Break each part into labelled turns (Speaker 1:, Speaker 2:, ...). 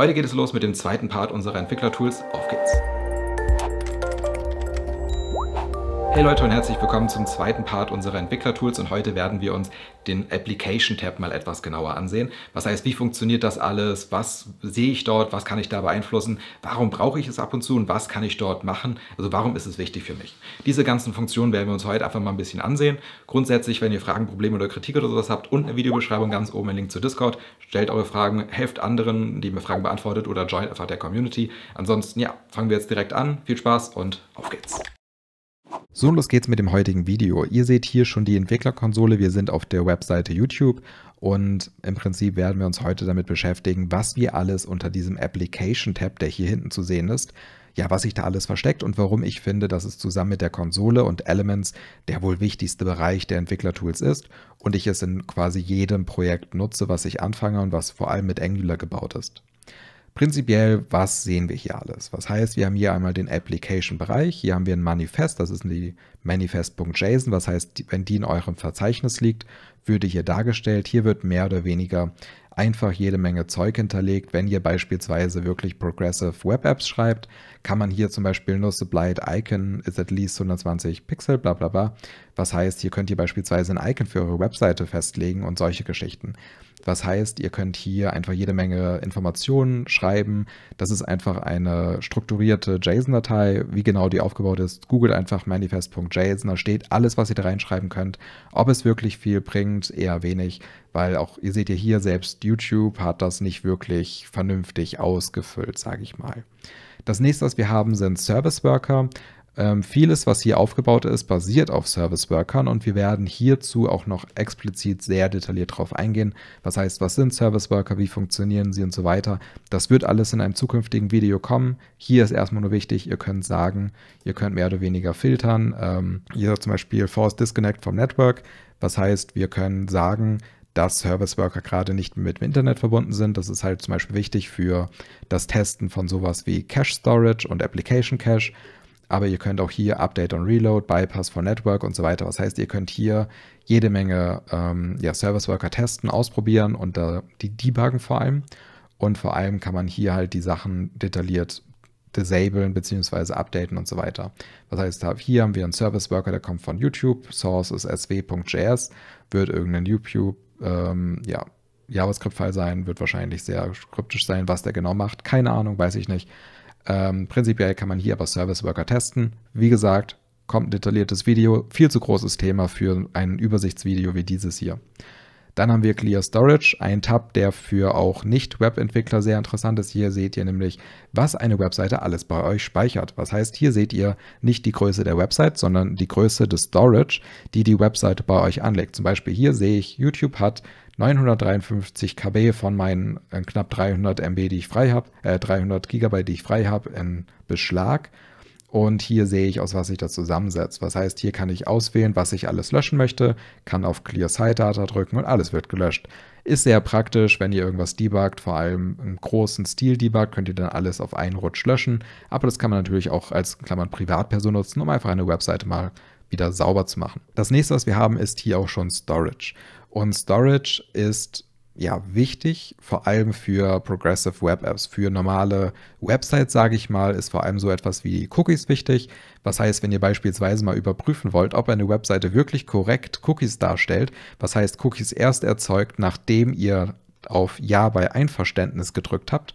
Speaker 1: Heute geht es los mit dem zweiten Part unserer Entwicklertools. Auf geht's! Hey Leute und herzlich willkommen zum zweiten Part unserer Entwicklertools und heute werden wir uns den Application Tab mal etwas genauer ansehen. Was heißt, wie funktioniert das alles? Was sehe ich dort? Was kann ich da beeinflussen? Warum brauche ich es ab und zu und was kann ich dort machen? Also warum ist es wichtig für mich? Diese ganzen Funktionen werden wir uns heute einfach mal ein bisschen ansehen. Grundsätzlich, wenn ihr Fragen, Probleme oder Kritik oder sowas habt, unten in der Videobeschreibung ganz oben ein Link zu Discord. Stellt eure Fragen, helft anderen, die mir Fragen beantwortet oder joint einfach der Community. Ansonsten, ja, fangen wir jetzt direkt an. Viel Spaß und auf geht's! So, los geht's mit dem heutigen Video. Ihr seht hier schon die Entwicklerkonsole. Wir sind auf der Webseite YouTube und im Prinzip werden wir uns heute damit beschäftigen, was wir alles unter diesem Application-Tab, der hier hinten zu sehen ist, ja, was sich da alles versteckt und warum ich finde, dass es zusammen mit der Konsole und Elements der wohl wichtigste Bereich der Entwicklertools ist und ich es in quasi jedem Projekt nutze, was ich anfange und was vor allem mit Angular gebaut ist. Prinzipiell, was sehen wir hier alles? Was heißt, wir haben hier einmal den Application-Bereich, hier haben wir ein Manifest, das ist die manifest.json, was heißt, wenn die in eurem Verzeichnis liegt, würde hier dargestellt. Hier wird mehr oder weniger einfach jede Menge Zeug hinterlegt. Wenn ihr beispielsweise wirklich Progressive Web Apps schreibt, kann man hier zum Beispiel nur Supplied Icon is at least 120 Pixel, bla bla bla. Was heißt, hier könnt ihr beispielsweise ein Icon für eure Webseite festlegen und solche Geschichten. Was heißt, ihr könnt hier einfach jede Menge Informationen schreiben. Das ist einfach eine strukturierte JSON-Datei. Wie genau die aufgebaut ist, googelt einfach manifest.json. Da steht alles, was ihr da reinschreiben könnt. Ob es wirklich viel bringt, eher wenig, weil auch, ihr seht ja hier, selbst YouTube hat das nicht wirklich vernünftig ausgefüllt, sage ich mal. Das nächste, was wir haben, sind Service Worker. Ähm, vieles, was hier aufgebaut ist, basiert auf Service Workern und wir werden hierzu auch noch explizit sehr detailliert darauf eingehen. Was heißt, was sind Service Worker, wie funktionieren sie und so weiter. Das wird alles in einem zukünftigen Video kommen. Hier ist erstmal nur wichtig, ihr könnt sagen, ihr könnt mehr oder weniger filtern. Ähm, hier zum Beispiel Force Disconnect vom Network. Was heißt, wir können sagen, dass Service Worker gerade nicht mit dem Internet verbunden sind. Das ist halt zum Beispiel wichtig für das Testen von sowas wie Cache Storage und Application Cache aber ihr könnt auch hier Update und Reload, Bypass for Network und so weiter. Das heißt, ihr könnt hier jede Menge ähm, ja, Service Worker testen, ausprobieren und äh, die debuggen vor allem. Und vor allem kann man hier halt die Sachen detailliert disablen bzw. updaten und so weiter. Das heißt, hier haben wir einen Service Worker, der kommt von YouTube, Source ist sw.js, wird irgendein YouTube, ähm, ja, JavaScript-File sein, wird wahrscheinlich sehr kryptisch sein, was der genau macht. Keine Ahnung, weiß ich nicht. Ähm, prinzipiell kann man hier aber Service Worker testen. Wie gesagt, kommt ein detailliertes Video, viel zu großes Thema für ein Übersichtsvideo wie dieses hier. Dann haben wir Clear Storage, ein Tab, der für auch Nicht-Web-Entwickler sehr interessant ist. Hier seht ihr nämlich, was eine Webseite alles bei euch speichert. Was heißt, hier seht ihr nicht die Größe der Website, sondern die Größe des Storage, die die Webseite bei euch anlegt. Zum Beispiel hier sehe ich, YouTube hat 953 KB von meinen äh, knapp 300 MB, die ich frei habe, äh, 300 GB, die ich frei habe, in Beschlag. Und hier sehe ich, aus was sich das zusammensetzt. Was heißt, hier kann ich auswählen, was ich alles löschen möchte, kann auf Clear Site Data drücken und alles wird gelöscht. Ist sehr praktisch, wenn ihr irgendwas debuggt, vor allem im großen Stil debug könnt ihr dann alles auf einen Rutsch löschen. Aber das kann man natürlich auch als Klammern Privatperson nutzen, um einfach eine Webseite mal wieder sauber zu machen. Das nächste, was wir haben, ist hier auch schon Storage. Und Storage ist ja wichtig, vor allem für Progressive Web Apps. Für normale Websites, sage ich mal, ist vor allem so etwas wie Cookies wichtig. Was heißt, wenn ihr beispielsweise mal überprüfen wollt, ob eine Webseite wirklich korrekt Cookies darstellt, was heißt Cookies erst erzeugt, nachdem ihr auf Ja bei Einverständnis gedrückt habt,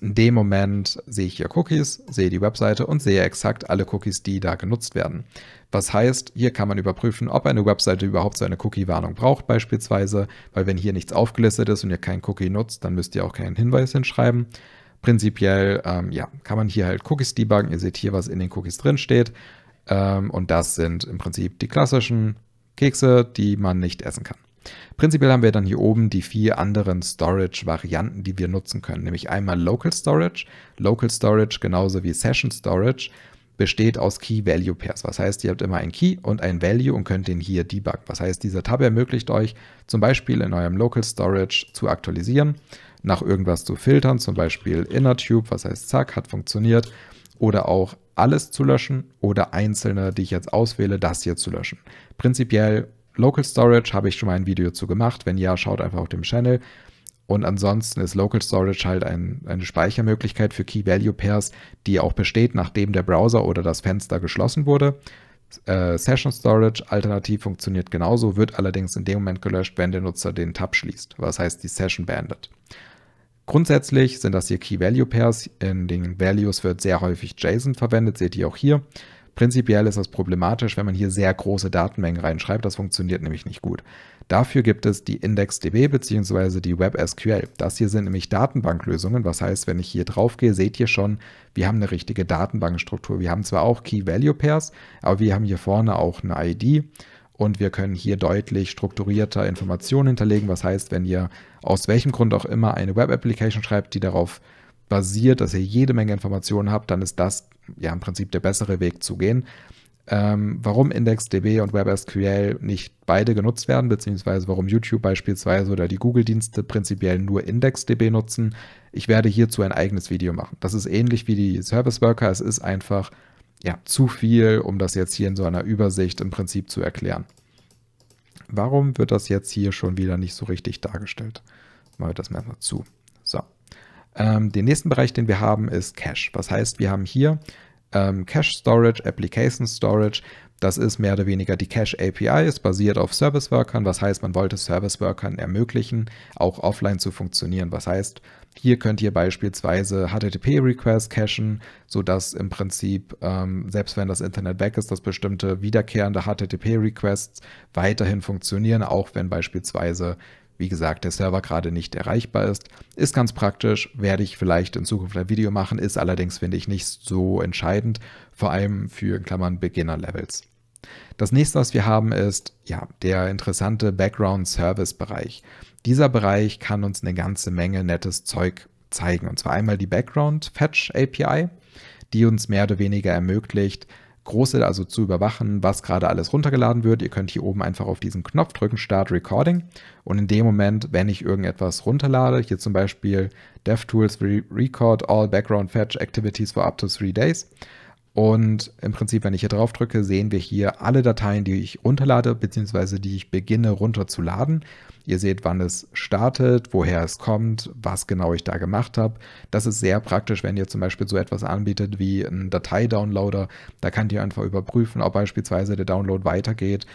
Speaker 1: in dem Moment sehe ich hier Cookies, sehe die Webseite und sehe exakt alle Cookies, die da genutzt werden. Was heißt, hier kann man überprüfen, ob eine Webseite überhaupt so eine Cookie-Warnung braucht beispielsweise, weil wenn hier nichts aufgelistet ist und ihr keinen Cookie nutzt, dann müsst ihr auch keinen Hinweis hinschreiben. Prinzipiell ähm, ja, kann man hier halt Cookies debuggen. Ihr seht hier, was in den Cookies drin steht. Ähm, und das sind im Prinzip die klassischen Kekse, die man nicht essen kann. Prinzipiell haben wir dann hier oben die vier anderen Storage-Varianten, die wir nutzen können. Nämlich einmal Local Storage. Local Storage genauso wie Session Storage besteht aus Key-Value-Pairs. Was heißt, ihr habt immer ein Key und ein Value und könnt den hier debuggen. Was heißt, dieser Tab ermöglicht euch zum Beispiel in eurem Local Storage zu aktualisieren, nach irgendwas zu filtern, zum Beispiel InnerTube, was heißt zack, hat funktioniert, oder auch alles zu löschen oder einzelne, die ich jetzt auswähle, das hier zu löschen. Prinzipiell Local Storage habe ich schon mal ein Video zu gemacht. Wenn ja, schaut einfach auf dem Channel. Und ansonsten ist Local Storage halt ein, eine Speichermöglichkeit für Key-Value-Pairs, die auch besteht, nachdem der Browser oder das Fenster geschlossen wurde. Äh, Session Storage alternativ funktioniert genauso, wird allerdings in dem Moment gelöscht, wenn der Nutzer den Tab schließt, was heißt die Session beendet. Grundsätzlich sind das hier Key-Value-Pairs. In den Values wird sehr häufig JSON verwendet, seht ihr auch hier. Prinzipiell ist das problematisch, wenn man hier sehr große Datenmengen reinschreibt. Das funktioniert nämlich nicht gut. Dafür gibt es die IndexDB bzw. die WebSQL. Das hier sind nämlich Datenbanklösungen. Was heißt, wenn ich hier drauf gehe, seht ihr schon, wir haben eine richtige Datenbankstruktur. Wir haben zwar auch Key-Value-Pairs, aber wir haben hier vorne auch eine ID und wir können hier deutlich strukturierter Informationen hinterlegen. Was heißt, wenn ihr aus welchem Grund auch immer eine Web-Application schreibt, die darauf basiert, dass ihr jede Menge Informationen habt, dann ist das ja im Prinzip der bessere Weg zu gehen. Ähm, warum IndexDB und WebSQL nicht beide genutzt werden, beziehungsweise warum YouTube beispielsweise oder die Google-Dienste prinzipiell nur IndexDB nutzen. Ich werde hierzu ein eigenes Video machen. Das ist ähnlich wie die Service Worker. Es ist einfach ja, zu viel, um das jetzt hier in so einer Übersicht im Prinzip zu erklären. Warum wird das jetzt hier schon wieder nicht so richtig dargestellt? Machen wir das mal zu. Ähm, den nächsten Bereich, den wir haben, ist Cache. Was heißt, wir haben hier ähm, Cache Storage, Application Storage. Das ist mehr oder weniger die Cache API, ist basiert auf Service Workern. Was heißt, man wollte Service Workern ermöglichen, auch offline zu funktionieren. Was heißt, hier könnt ihr beispielsweise HTTP-Requests cachen, sodass im Prinzip, ähm, selbst wenn das Internet weg ist, dass bestimmte wiederkehrende HTTP-Requests weiterhin funktionieren, auch wenn beispielsweise wie gesagt, der Server gerade nicht erreichbar ist. Ist ganz praktisch, werde ich vielleicht in Zukunft ein Video machen, ist allerdings, finde ich, nicht so entscheidend, vor allem für, in Klammern, Beginner-Levels. Das nächste, was wir haben, ist ja der interessante Background-Service-Bereich. Dieser Bereich kann uns eine ganze Menge nettes Zeug zeigen. Und zwar einmal die Background Fetch API, die uns mehr oder weniger ermöglicht, große, also zu überwachen, was gerade alles runtergeladen wird. Ihr könnt hier oben einfach auf diesen Knopf drücken, Start Recording. Und in dem Moment, wenn ich irgendetwas runterlade, hier zum Beispiel DevTools Record All Background Fetch Activities for up to three days, und im Prinzip, wenn ich hier drauf drücke, sehen wir hier alle Dateien, die ich runterlade, beziehungsweise die ich beginne runterzuladen. Ihr seht, wann es startet, woher es kommt, was genau ich da gemacht habe. Das ist sehr praktisch, wenn ihr zum Beispiel so etwas anbietet wie einen Datei-Downloader. Da könnt ihr einfach überprüfen, ob beispielsweise der Download weitergeht,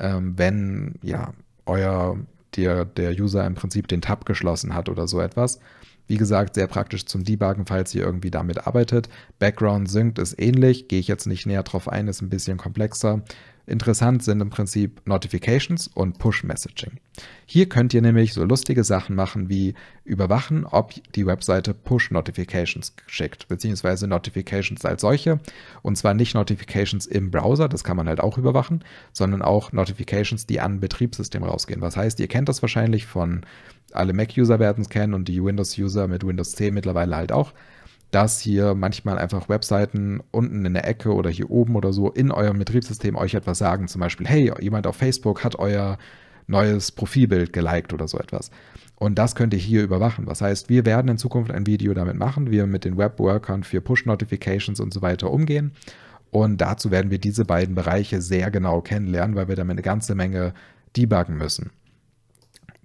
Speaker 1: ähm, wenn ja euer der, der User im Prinzip den Tab geschlossen hat oder so etwas. Wie gesagt, sehr praktisch zum Debuggen, falls ihr irgendwie damit arbeitet. Background Sync ist ähnlich, gehe ich jetzt nicht näher drauf ein, ist ein bisschen komplexer. Interessant sind im Prinzip Notifications und Push-Messaging. Hier könnt ihr nämlich so lustige Sachen machen wie überwachen, ob die Webseite Push-Notifications schickt, beziehungsweise Notifications als solche. Und zwar nicht Notifications im Browser, das kann man halt auch überwachen, sondern auch Notifications, die an Betriebssystem rausgehen. Was heißt, ihr kennt das wahrscheinlich von alle Mac-User werden es kennen und die Windows-User mit Windows 10 mittlerweile halt auch dass hier manchmal einfach Webseiten unten in der Ecke oder hier oben oder so in eurem Betriebssystem euch etwas sagen. Zum Beispiel, hey, jemand auf Facebook hat euer neues Profilbild geliked oder so etwas. Und das könnt ihr hier überwachen. Das heißt, wir werden in Zukunft ein Video damit machen, wie wir mit den Webworkern für Push-Notifications und so weiter umgehen. Und dazu werden wir diese beiden Bereiche sehr genau kennenlernen, weil wir damit eine ganze Menge debuggen müssen.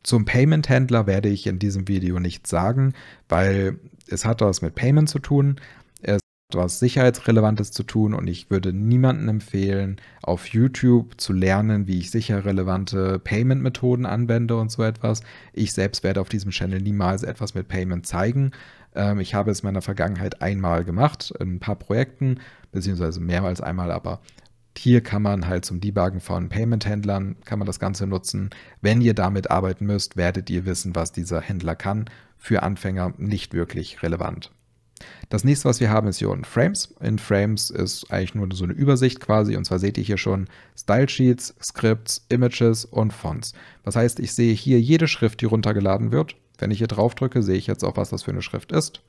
Speaker 1: Zum Payment-Händler werde ich in diesem Video nichts sagen, weil es hat was mit Payment zu tun, es hat was Sicherheitsrelevantes zu tun und ich würde niemandem empfehlen, auf YouTube zu lernen, wie ich sicher relevante Payment-Methoden anwende und so etwas. Ich selbst werde auf diesem Channel niemals etwas mit Payment zeigen. Ähm, ich habe es in meiner Vergangenheit einmal gemacht, in ein paar Projekten, beziehungsweise mehrmals einmal, aber hier kann man halt zum Debuggen von Payment-Händlern, kann man das Ganze nutzen. Wenn ihr damit arbeiten müsst, werdet ihr wissen, was dieser Händler kann. Für Anfänger nicht wirklich relevant. Das nächste, was wir haben, ist hier unten Frames. In Frames ist eigentlich nur so eine Übersicht quasi. Und zwar seht ihr hier schon Style Sheets, Scripts, Images und Fonts. Das heißt, ich sehe hier jede Schrift, die runtergeladen wird. Wenn ich hier drauf drücke, sehe ich jetzt auch, was das für eine Schrift ist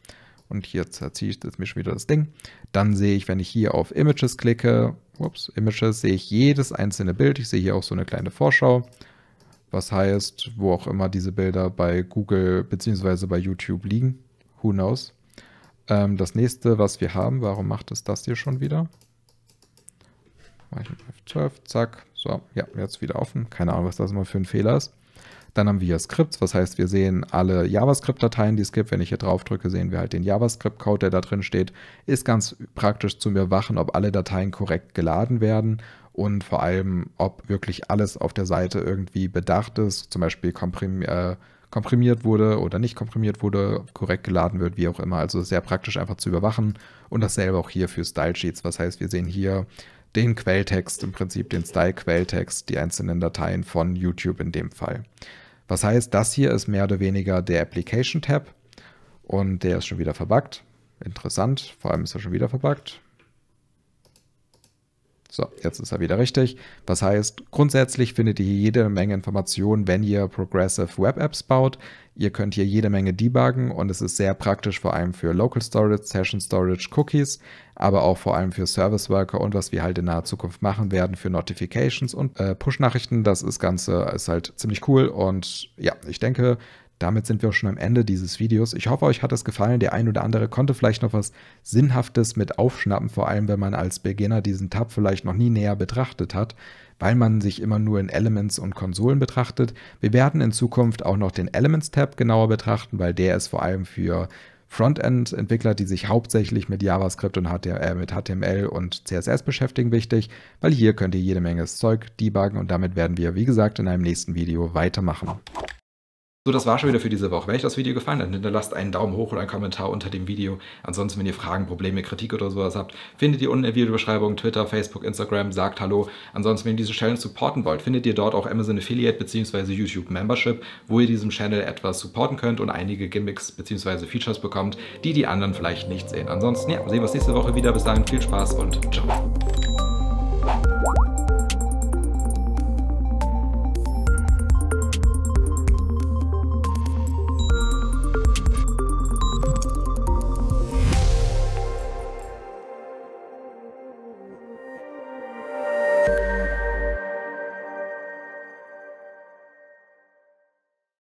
Speaker 1: und hier ziehe ich jetzt mir schon wieder das Ding, dann sehe ich, wenn ich hier auf Images klicke, ups, Images, sehe ich jedes einzelne Bild. Ich sehe hier auch so eine kleine Vorschau, was heißt, wo auch immer diese Bilder bei Google bzw. bei YouTube liegen. Who knows? Ähm, das nächste, was wir haben, warum macht es das hier schon wieder? Mache ich F12, zack. So, ja, jetzt wieder offen. Keine Ahnung, was das immer für ein Fehler ist. Dann haben wir hier Scripts, was heißt, wir sehen alle JavaScript-Dateien, die es gibt. Wenn ich hier drauf drücke, sehen wir halt den JavaScript-Code, der da drin steht. Ist ganz praktisch zu überwachen, ob alle Dateien korrekt geladen werden und vor allem, ob wirklich alles auf der Seite irgendwie bedacht ist, zum Beispiel komprim äh, komprimiert wurde oder nicht komprimiert wurde, korrekt geladen wird, wie auch immer. Also sehr praktisch einfach zu überwachen und dasselbe auch hier für Style Sheets. Was heißt, wir sehen hier den Quelltext im Prinzip, den Style-Quelltext, die einzelnen Dateien von YouTube in dem Fall. Was heißt, das hier ist mehr oder weniger der Application-Tab und der ist schon wieder verbuggt. Interessant, vor allem ist er schon wieder verbuggt. So, jetzt ist er wieder richtig. Was heißt, grundsätzlich findet ihr hier jede Menge Informationen, wenn ihr Progressive Web Apps baut. Ihr könnt hier jede Menge debuggen und es ist sehr praktisch, vor allem für Local Storage, Session Storage, Cookies, aber auch vor allem für Service Worker und was wir halt in naher Zukunft machen werden für Notifications und äh, Push-Nachrichten. Das ist Ganze äh, ist halt ziemlich cool und ja, ich denke, damit sind wir auch schon am Ende dieses Videos. Ich hoffe, euch hat es gefallen. Der ein oder andere konnte vielleicht noch was Sinnhaftes mit aufschnappen, vor allem wenn man als Beginner diesen Tab vielleicht noch nie näher betrachtet hat, weil man sich immer nur in Elements und Konsolen betrachtet. Wir werden in Zukunft auch noch den Elements-Tab genauer betrachten, weil der ist vor allem für Frontend-Entwickler, die sich hauptsächlich mit JavaScript und HTML, äh, mit HTML und CSS beschäftigen, wichtig, weil hier könnt ihr jede Menge Zeug debuggen und damit werden wir, wie gesagt, in einem nächsten Video weitermachen. So, das war schon wieder für diese Woche. Wenn euch das Video gefallen hat, hinterlasst einen Daumen hoch oder einen Kommentar unter dem Video. Ansonsten, wenn ihr Fragen, Probleme, Kritik oder sowas habt, findet ihr unten in der Videobeschreibung Twitter, Facebook, Instagram, sagt Hallo. Ansonsten, wenn ihr diese Channel supporten wollt, findet ihr dort auch Amazon Affiliate bzw. YouTube Membership, wo ihr diesem Channel etwas supporten könnt und einige Gimmicks bzw. Features bekommt, die die anderen vielleicht nicht sehen. Ansonsten, ja, sehen wir uns nächste Woche wieder. Bis dahin, viel Spaß und ciao.